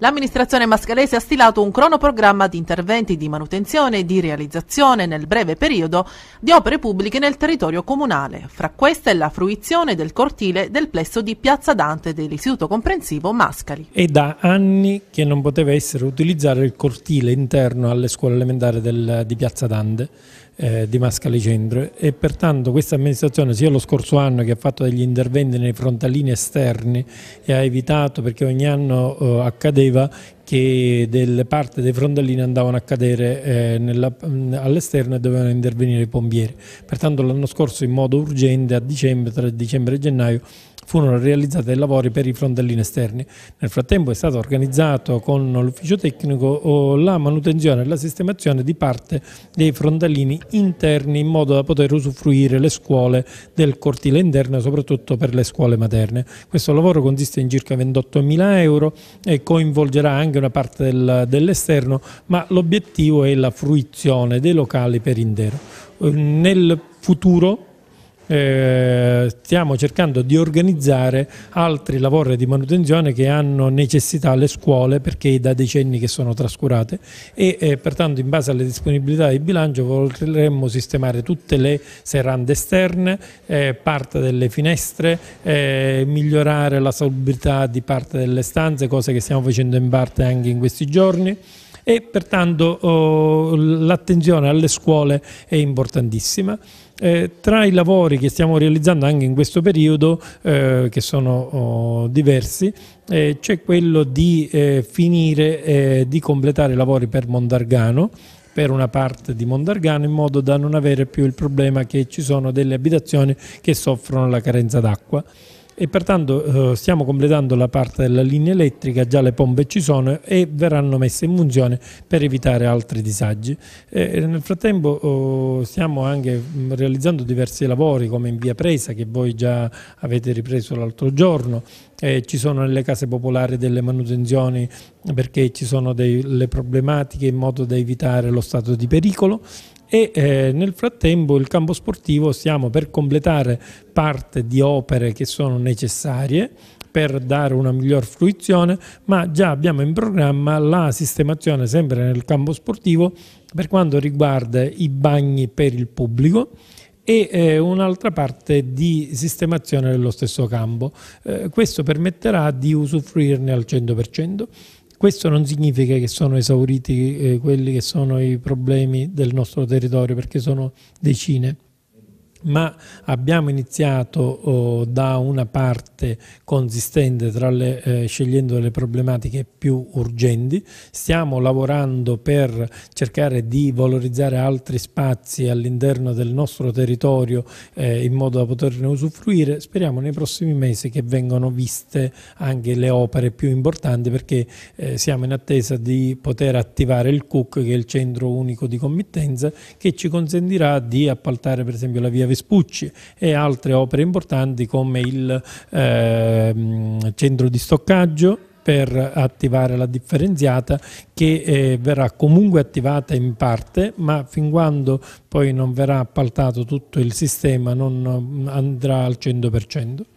L'amministrazione mascalese ha stilato un cronoprogramma di interventi di manutenzione e di realizzazione nel breve periodo di opere pubbliche nel territorio comunale. Fra queste la fruizione del cortile del plesso di Piazza Dante dell'Istituto Comprensivo Mascali. È da anni che non poteva essere utilizzato il cortile interno alle scuole elementari del, di Piazza Dante eh, di Mascali Centro e pertanto questa amministrazione sia lo scorso anno che ha fatto degli interventi nei frontalini esterni e ha evitato perché ogni anno eh, accadeva che delle parti dei frontellini andavano a cadere eh, all'esterno e dovevano intervenire i pompieri. Pertanto l'anno scorso in modo urgente a dicembre, tra dicembre e gennaio furono realizzati i lavori per i frontellini esterni. Nel frattempo è stato organizzato con l'ufficio tecnico eh, la manutenzione e la sistemazione di parte dei frontellini interni in modo da poter usufruire le scuole del cortile interno soprattutto per le scuole materne. Questo lavoro consiste in circa 28.000 euro e coinvolgerà anche anche una parte del, dell'esterno, ma l'obiettivo è la fruizione dei locali per intero. Nel futuro eh, stiamo cercando di organizzare altri lavori di manutenzione che hanno necessità le scuole perché da decenni che sono trascurate e eh, pertanto in base alle disponibilità di bilancio vorremmo sistemare tutte le serrande esterne, eh, parte delle finestre, eh, migliorare la salubrità di parte delle stanze, cose che stiamo facendo in parte anche in questi giorni e pertanto oh, l'attenzione alle scuole è importantissima. Eh, tra i lavori che stiamo realizzando anche anche in questo periodo, eh, che sono oh, diversi, eh, c'è quello di eh, finire, eh, di completare i lavori per Mondargano, per una parte di Mondargano in modo da non avere più il problema che ci sono delle abitazioni che soffrono la carenza d'acqua e pertanto eh, stiamo completando la parte della linea elettrica, già le pompe ci sono e verranno messe in funzione per evitare altri disagi. E nel frattempo eh, stiamo anche mm, realizzando diversi lavori come in via Presa che voi già avete ripreso l'altro giorno, eh, ci sono nelle case popolari delle manutenzioni perché ci sono delle problematiche in modo da evitare lo stato di pericolo e eh, nel frattempo il campo sportivo stiamo per completare parte di opere che sono necessarie per dare una miglior fruizione, ma già abbiamo in programma la sistemazione sempre nel campo sportivo per quanto riguarda i bagni per il pubblico e eh, un'altra parte di sistemazione dello stesso campo. Eh, questo permetterà di usufruirne al 100%. Questo non significa che sono esauriti eh, quelli che sono i problemi del nostro territorio, perché sono decine ma abbiamo iniziato oh, da una parte consistente le, eh, scegliendo le problematiche più urgenti, stiamo lavorando per cercare di valorizzare altri spazi all'interno del nostro territorio eh, in modo da poterne usufruire, speriamo nei prossimi mesi che vengano viste anche le opere più importanti perché eh, siamo in attesa di poter attivare il CUC che è il centro unico di committenza che ci consentirà di appaltare per esempio la via Via Vespucci e altre opere importanti come il eh, centro di stoccaggio per attivare la differenziata che eh, verrà comunque attivata in parte ma fin quando poi non verrà appaltato tutto il sistema non andrà al 100%.